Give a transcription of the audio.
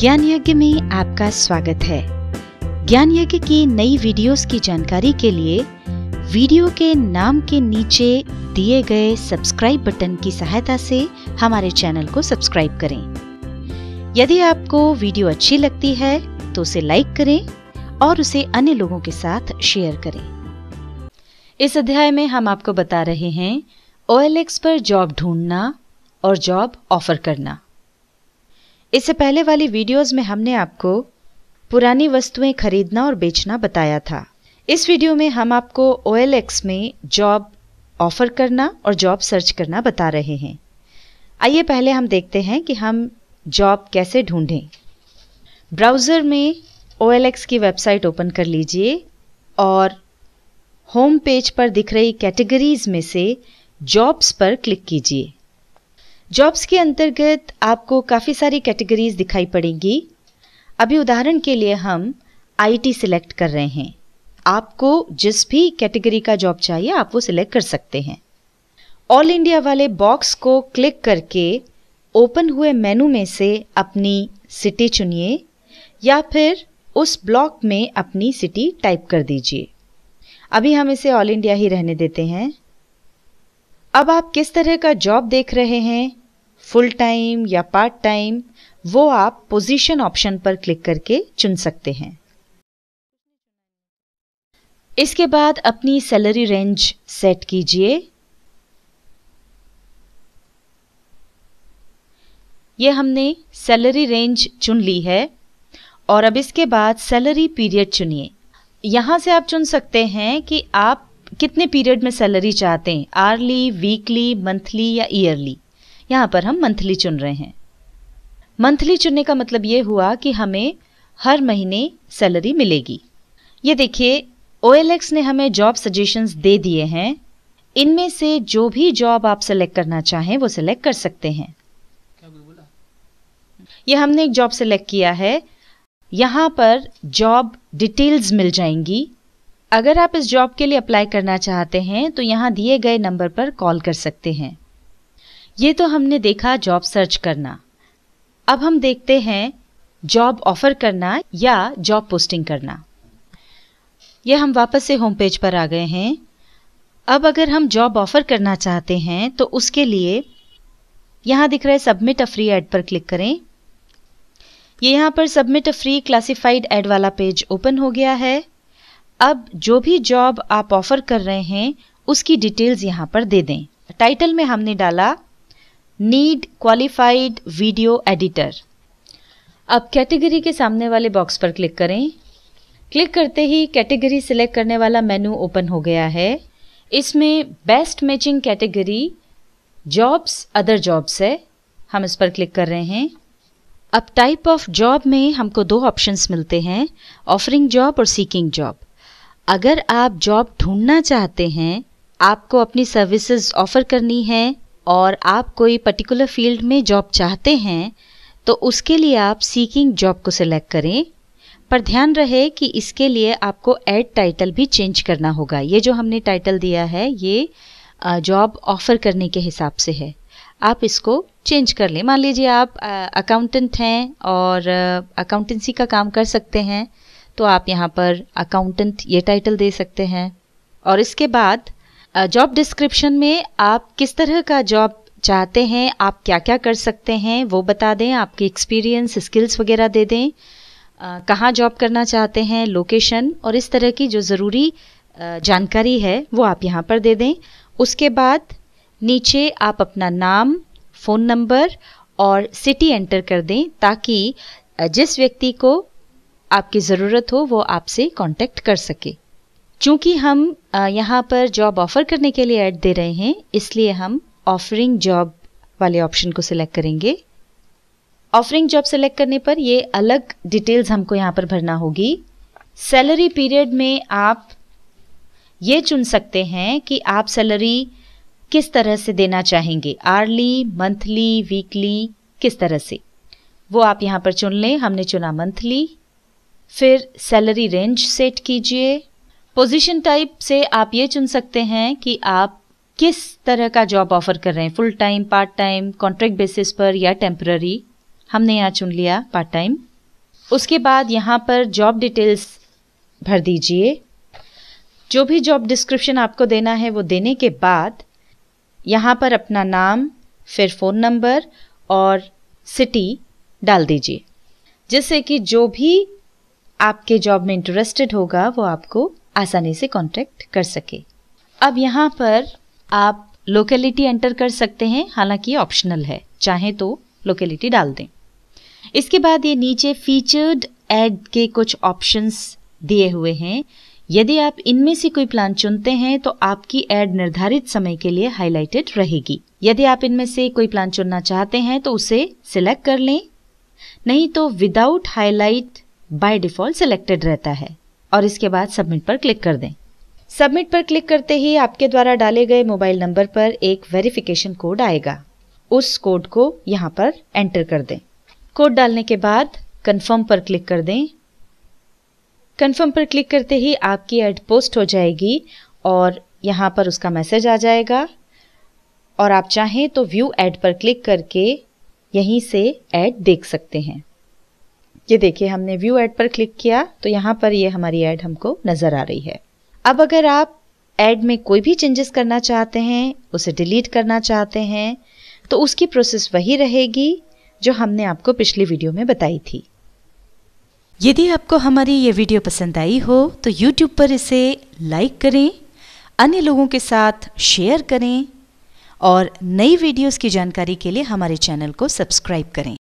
ज्ञान यज्ञ में आपका स्वागत है ज्ञान यज्ञ की नई वीडियोस की जानकारी के लिए वीडियो के नाम के नीचे दिए गए सब्सक्राइब बटन की सहायता से हमारे चैनल को सब्सक्राइब करें यदि आपको वीडियो अच्छी लगती है तो उसे लाइक करें और उसे अन्य लोगों के साथ शेयर करें इस अध्याय में हम आपको बता रहे हैं ओ पर जॉब ढूंढना और जॉब ऑफर करना इससे पहले वाली वीडियोस में हमने आपको पुरानी वस्तुएं खरीदना और बेचना बताया था इस वीडियो में हम आपको ओ में जॉब ऑफर करना और जॉब सर्च करना बता रहे हैं आइए पहले हम देखते हैं कि हम जॉब कैसे ढूंढें ब्राउज़र में ओ की वेबसाइट ओपन कर लीजिए और होम पेज पर दिख रही कैटेगरीज में से जॉब्स पर क्लिक कीजिए जॉब्स के अंतर्गत आपको काफ़ी सारी कैटेगरीज दिखाई पड़ेंगी अभी उदाहरण के लिए हम आईटी सिलेक्ट कर रहे हैं आपको जिस भी कैटेगरी का जॉब चाहिए आप वो सिलेक्ट कर सकते हैं ऑल इंडिया वाले बॉक्स को क्लिक करके ओपन हुए मेनू में से अपनी सिटी चुनिए या फिर उस ब्लॉक में अपनी सिटी टाइप कर दीजिए अभी हम इसे ऑल इंडिया ही रहने देते हैं अब आप किस तरह का जॉब देख रहे हैं फुल टाइम या पार्ट टाइम वो आप पोजीशन ऑप्शन पर क्लिक करके चुन सकते हैं इसके बाद अपनी सैलरी रेंज सेट कीजिए यह हमने सैलरी रेंज चुन ली है और अब इसके बाद सैलरी पीरियड चुनिए यहां से आप चुन सकते हैं कि आप कितने पीरियड में सैलरी चाहते हैं आर्ली वीकली मंथली या ईयरली यहाँ पर हम मंथली चुन रहे हैं मंथली चुनने का मतलब ये हुआ कि हमें हर महीने सैलरी मिलेगी ये देखिए ओ ने हमें जॉब सजेशंस दे दिए हैं इनमें से जो भी जॉब आप सेलेक्ट करना चाहें वो सिलेक्ट कर सकते हैं ये हमने एक जॉब सेलेक्ट किया है यहाँ पर जॉब डिटेल्स मिल जाएंगी अगर आप इस जॉब के लिए अप्लाई करना चाहते हैं तो यहाँ दिए गए नंबर पर कॉल कर सकते हैं ये तो हमने देखा जॉब सर्च करना अब हम देखते हैं जॉब ऑफर करना या जॉब पोस्टिंग करना यह हम वापस से होम पेज पर आ गए हैं अब अगर हम जॉब ऑफर करना चाहते हैं तो उसके लिए यहाँ दिख रहे सबमिट अ फ्री एड पर क्लिक करें ये यहाँ पर submit a free classified ad वाला पेज ओपन हो गया है अब जो भी जॉब आप ऑफर कर रहे हैं उसकी डिटेल्स यहाँ पर दे दें टाइटल में हमने डाला नीड क्वालिफाइड वीडियो एडिटर अब कैटेगरी के सामने वाले बॉक्स पर क्लिक करें क्लिक करते ही कैटेगरी सिलेक्ट करने वाला मेनू ओपन हो गया है इसमें best matching category jobs other jobs है हम इस पर क्लिक कर रहे हैं अब टाइप ऑफ जॉब में हमको दो ऑप्शंस मिलते हैं ऑफरिंग जॉब और सीकिंग जॉब अगर आप जॉब ढूंढना चाहते हैं आपको अपनी सर्विसेज ऑफ़र करनी है और आप कोई पर्टिकुलर फील्ड में जॉब चाहते हैं तो उसके लिए आप सीकिंग जॉब को सिलेक्ट करें पर ध्यान रहे कि इसके लिए आपको एड टाइटल भी चेंज करना होगा ये जो हमने टाइटल दिया है ये जॉब ऑफ़र करने के हिसाब से है आप इसको चेंज कर लें मान लीजिए आप अकाउंटेंट हैं और अकाउंटेंसी का काम कर सकते हैं तो आप यहाँ पर अकाउंटेंट ये टाइटल दे सकते हैं और इसके बाद जॉब डिस्क्रिप्शन में आप किस तरह का जॉब चाहते हैं आप क्या क्या कर सकते हैं वो बता दें आपके एक्सपीरियंस स्किल्स वगैरह दे दें कहाँ जॉब करना चाहते हैं लोकेशन और इस तरह की जो ज़रूरी जानकारी है वो आप यहाँ पर दे दें उसके बाद नीचे आप अपना नाम फ़ोन नंबर और सिटी एंटर कर दें ताकि जिस व्यक्ति को आपकी ज़रूरत हो वो आपसे कांटेक्ट कर सके चूंकि हम यहाँ पर जॉब ऑफ़र करने के लिए ऐड दे रहे हैं इसलिए हम ऑफरिंग जॉब वाले ऑप्शन को सिलेक्ट करेंगे ऑफरिंग जॉब सेलेक्ट करने पर ये अलग डिटेल्स हमको यहाँ पर भरना होगी सैलरी पीरियड में आप ये चुन सकते हैं कि आप सैलरी किस तरह से देना चाहेंगे आर्ली मंथली वीकली किस तरह से वो आप यहाँ पर चुन लें हमने चुना मंथली फिर सैलरी रेंज सेट कीजिए पोजीशन टाइप से आप ये चुन सकते हैं कि आप किस तरह का जॉब ऑफर कर रहे हैं full time part time contract basis पर या टेम्प्ररी हमने यहाँ चुन लिया पार्ट टाइम उसके बाद यहाँ पर जॉब डिटेल्स भर दीजिए जो भी जॉब डिस्क्रिप्शन आपको देना है वो देने के बाद यहाँ पर अपना नाम फिर फ़ोन नंबर और सिटी डाल दीजिए जिससे कि जो भी आपके जॉब में इंटरेस्टेड होगा वो आपको आसानी से कॉन्टेक्ट कर सके अब यहाँ पर आप लोकेलिटी एंटर कर सकते हैं हालांकि ऑप्शनल है चाहे तो लोकेलिटी डाल दें इसके बाद ये नीचे फीचर्ड एड के कुछ ऑप्शंस दिए हुए हैं यदि आप इनमें से कोई प्लान चुनते हैं तो आपकी एड निर्धारित समय के लिए हाईलाइटेड रहेगी यदि आप इनमें से कोई प्लान चुनना चाहते हैं तो उसे सिलेक्ट कर लें नहीं तो without highlight by default selected रहता है और इसके बाद सबमिट पर क्लिक कर दें सबमिट पर क्लिक करते ही आपके द्वारा डाले गए मोबाइल नंबर पर एक वेरिफिकेशन कोड आएगा उस कोड को यहाँ पर एंटर कर दें कोड डालने के बाद कन्फर्म पर क्लिक कर दें कन्फर्म पर क्लिक करते ही आपकी एड पोस्ट हो जाएगी और यहाँ पर उसका मैसेज आ जाएगा और आप चाहें तो व्यू एड पर क्लिक करके यहीं से ऐड देख सकते हैं ये देखिए हमने व्यू एड पर क्लिक किया तो यहाँ पर ये हमारी एड हमको नज़र आ रही है अब अगर आप एड में कोई भी चेंजेस करना चाहते हैं उसे डिलीट करना चाहते हैं तो उसकी प्रोसेस वही रहेगी जो हमने आपको पिछली वीडियो में बताई थी यदि आपको हमारी ये वीडियो पसंद आई हो तो YouTube पर इसे लाइक करें अन्य लोगों के साथ शेयर करें और नई वीडियोस की जानकारी के लिए हमारे चैनल को सब्सक्राइब करें